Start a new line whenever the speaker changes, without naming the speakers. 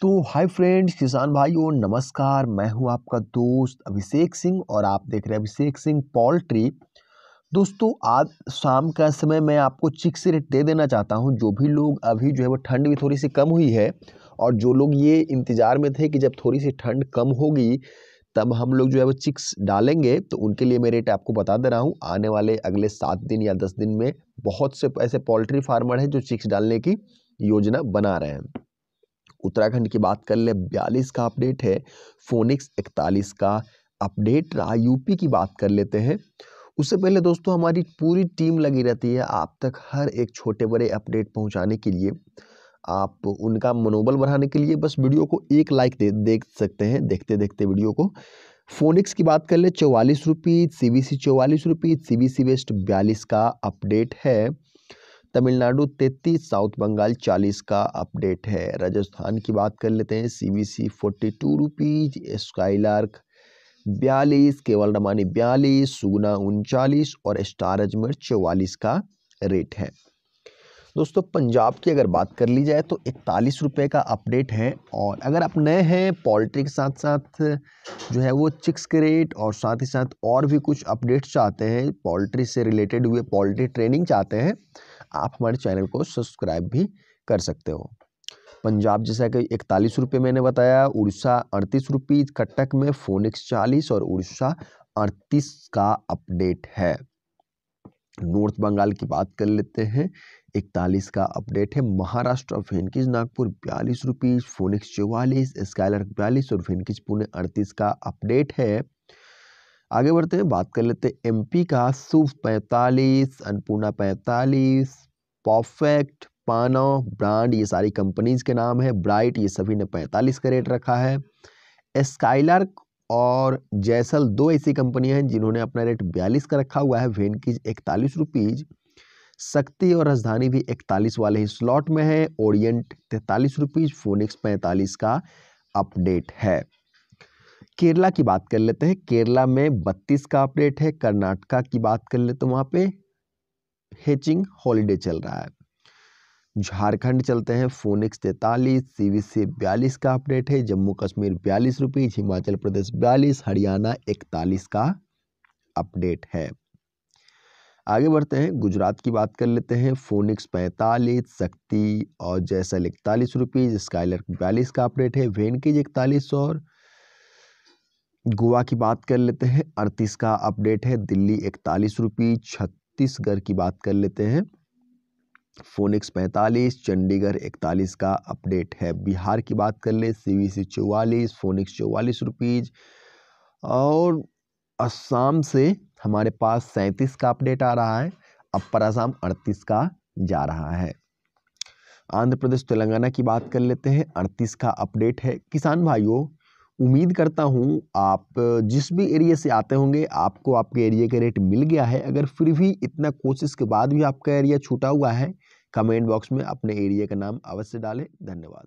तो hi friends किसान भाइयों नमस्कार मैं हूं आपका दोस्त अभिषेक सिंह और आप देख रहे हैं अभिषेक सिंह पोल्ट्री दोस्तों आज शाम का समय मैं आपको चिक्स रेट दे देना चाहता हूं जो भी लोग अभी जो है वो ठंड भी थोड़ी सी कम हुई है और जो लोग ये इंतज़ार में थे कि जब थोड़ी सी ठंड कम होगी तब हम लोग जो है वो चिक्स डालेंगे तो उनके लिए मैं रेट आपको बता दे रहा हूँ आने वाले अगले सात दिन या दस दिन में बहुत से ऐसे पोल्ट्री फार्मर हैं जो चिक्स डालने की योजना बना रहे हैं उत्तराखंड की बात कर ले बयालीस का अपडेट है फोनिक्स इकतालीस का अपडेट रहा यूपी की बात कर लेते हैं उससे पहले दोस्तों हमारी पूरी टीम लगी रहती है आप तक हर एक छोटे बड़े अपडेट पहुंचाने के लिए आप उनका मनोबल बढ़ाने के लिए बस वीडियो को एक लाइक दे देख सकते हैं देखते देखते वीडियो को फोनिक्स की बात कर ले चौवालीस रुपीज सी बी सी चौवालीस rupees C B C west बयालीस का अपडेट है तमिलनाडु तैतीस साउथ बंगाल चालीस का अपडेट है राजस्थान की बात कर लेते हैं C B C forty two rupees Skylark बयालीस केवल रमानी बयालीस सुगना उनचालीस और स्टार अजमेर चौवालीस का रेट है दोस्तों पंजाब की अगर बात कर ली जाए तो इकतालीस रुपये का अपडेट है और अगर आप नए हैं पोल्ट्री के साथ साथ जो है वो चिक्स के रेट और साथ ही साथ और भी कुछ अपडेट्स चाहते हैं पोल्ट्री से रिलेटेड हुए पोल्ट्री ट्रेनिंग चाहते हैं आप हमारे चैनल को सब्सक्राइब भी कर सकते हो पंजाब जैसा कि इकतालीस रुपये मैंने बताया उड़ीसा अड़तीस रुपये कटक में फोनिक्स चालीस और उड़ीसा अड़तीस का अपडेट है नॉर्थ बंगाल की बात कर लेते हैं इकतालीस का अपडेट है महाराष्ट्र और फेनकिज नागपुर बयालीस रुपीज़ फोनिक्स चौवालीस स्काइलर बयालीस और फेनकिज पुणे अड़तीस का अपडेट है आगे बढ़ते हैं बात कर लेते हैं एमपी का सुफ पैंतालीस अन्नपूर्णा पैंतालीस परफेक्ट पानो ब्रांड ये सारी कंपनीज के नाम है ब्राइट ये सभी ने पैंतालीस का रेट रखा है स्काईलार्क और जैसल दो ऐसी कंपनियां हैं जिन्होंने अपना रेट बयालीस का रखा हुआ है वेनकीज इकतालीस रुपीज़ शक्ति और राजधानी भी इकतालीस वाले ही स्लॉट में है ओरिएंट तैंतालीस रुपीज़ फोनिक्स पैंतालीस का अपडेट है केरला की बात कर लेते हैं केरला में बत्तीस का अपडेट है कर्नाटका की बात कर ले तो वहां पे हेचिंग हॉलीडे चल रहा है झारखंड चलते हैं फोनिक्स तैतालीस सीवीसी बयालीस का अपडेट है जम्मू कश्मीर बयालीस रुपीज़ हिमाचल प्रदेश बयालीस हरियाणा इकतालीस का अपडेट है आगे बढ़ते हैं गुजरात की बात कर लेते हैं फोनिक्स पैंतालीस शक्ति और जैसल इकतालीस रुपीज़ स्काइलर बयालीस का अपडेट है वेनकेज इकतालीस और गोवा की बात कर लेते हैं अड़तीस का अपडेट है दिल्ली इकतालीस रुपये छत्तीसगढ़ की बात कर लेते हैं फोनिक्स पैंतालीस चंडीगढ़ इकतालीस का अपडेट है बिहार की बात कर ले सी वी सी चौवालीस फोनिक्स चौवालीस रुपीज़ और असम से हमारे पास सैंतीस का अपडेट आ रहा है अपर असम अड़तीस का जा रहा है आंध्र प्रदेश तेलंगाना की बात कर लेते हैं अड़तीस का अपडेट है किसान भाइयों उम्मीद करता हूँ आप जिस भी एरिया से आते होंगे आपको आपके एरिया का रेट मिल गया है अगर फिर भी इतना कोशिश के बाद भी आपका एरिया छूटा हुआ है कमेंट बॉक्स में अपने एरिया का नाम अवश्य डालें धन्यवाद